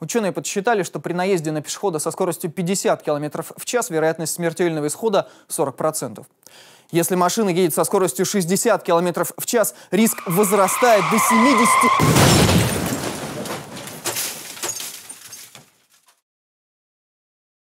Ученые подсчитали, что при наезде на пешехода со скоростью 50 км в час вероятность смертельного исхода 40%. Если машина едет со скоростью 60 км в час, риск возрастает до 70...